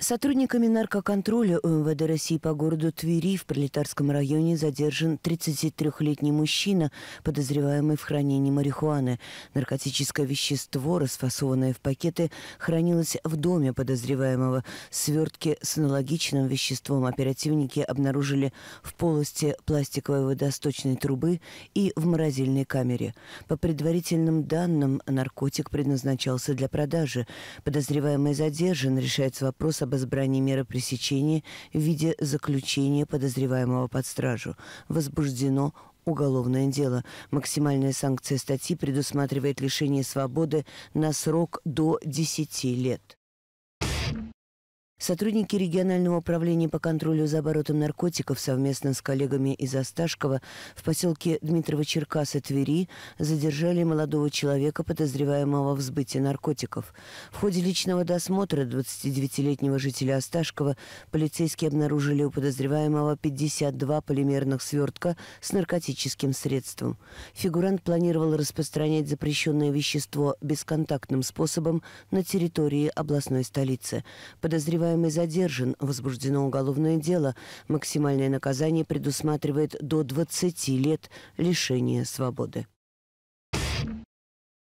Сотрудниками наркоконтроля УМВД России по городу Твери в Пролетарском районе задержан 33-летний мужчина, подозреваемый в хранении марихуаны. Наркотическое вещество, расфасованное в пакеты, хранилось в доме подозреваемого. Свертки с аналогичным веществом оперативники обнаружили в полости пластиковой водосточной трубы и в морозильной камере. По предварительным данным, наркотик предназначался для продажи. Подозреваемый задержан, решается вопрос об об избрании меры пресечения в виде заключения подозреваемого под стражу. Возбуждено уголовное дело. Максимальная санкция статьи предусматривает лишение свободы на срок до 10 лет. Сотрудники регионального управления по контролю за оборотом наркотиков совместно с коллегами из Осташкова в поселке Дмитрово-Черкаса Твери задержали молодого человека, подозреваемого в сбытии наркотиков. В ходе личного досмотра 29-летнего жителя Осташкова полицейские обнаружили у подозреваемого 52 полимерных свертка с наркотическим средством. Фигурант планировал распространять запрещенное вещество бесконтактным способом на территории областной столицы. Подозреваемый подозреваемый задержан, возбуждено уголовное дело. Максимальное наказание предусматривает до 20 лет лишения свободы.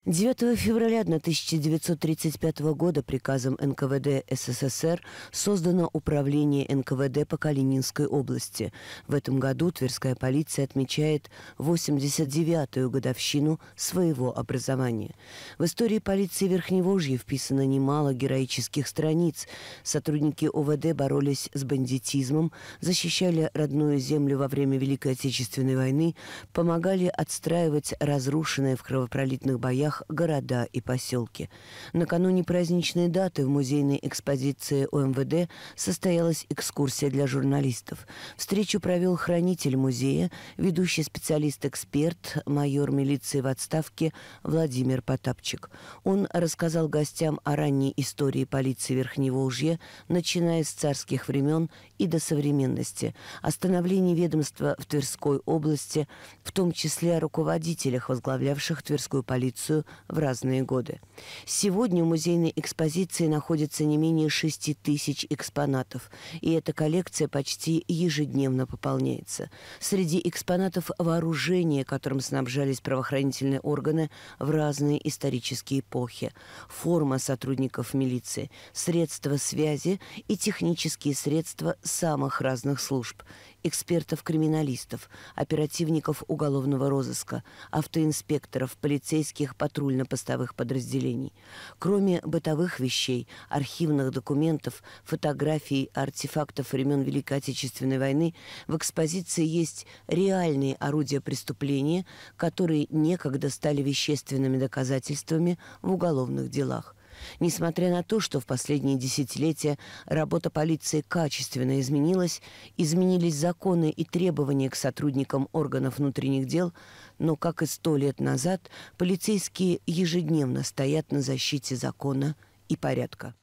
9 февраля 1935 года приказом НКВД СССР создано Управление НКВД по Калининской области. В этом году Тверская полиция отмечает 89-ю годовщину своего образования. В истории полиции Верхневожья вписано немало героических страниц. Сотрудники ОВД боролись с бандитизмом, защищали родную землю во время Великой Отечественной войны, помогали отстраивать разрушенное в кровопролитных боях местах города и поселки. Накануне праздничной даты в музейной экспозиции ОМВД состоялась экскурсия для журналистов. Встречу провел хранитель музея, ведущий специалист-эксперт, майор милиции в отставке Владимир Потапчик. Он рассказал гостям о ранней истории полиции Верхневолжья, начиная с царских времен и до современности, о становлении ведомства в Тверской области, в том числе о руководителях, возглавлявших Тверскую полицию в разные годы. Сегодня в музейной экспозиции находится не менее 6 тысяч экспонатов, и эта коллекция почти ежедневно пополняется. Среди экспонатов вооружения, которым снабжались правоохранительные органы в разные исторические эпохи, форма сотрудников милиции, средства связи и технические средства самых разных служб – экспертов-криминалистов, оперативников уголовного розыска, автоинспекторов, полицейских патрульно-постовых подразделений. Кроме бытовых вещей, архивных документов, фотографий, артефактов времен Великой Отечественной войны, в экспозиции есть реальные орудия преступления, которые некогда стали вещественными доказательствами в уголовных делах. Несмотря на то, что в последние десятилетия работа полиции качественно изменилась, изменились законы и требования к сотрудникам органов внутренних дел, но, как и сто лет назад, полицейские ежедневно стоят на защите закона и порядка.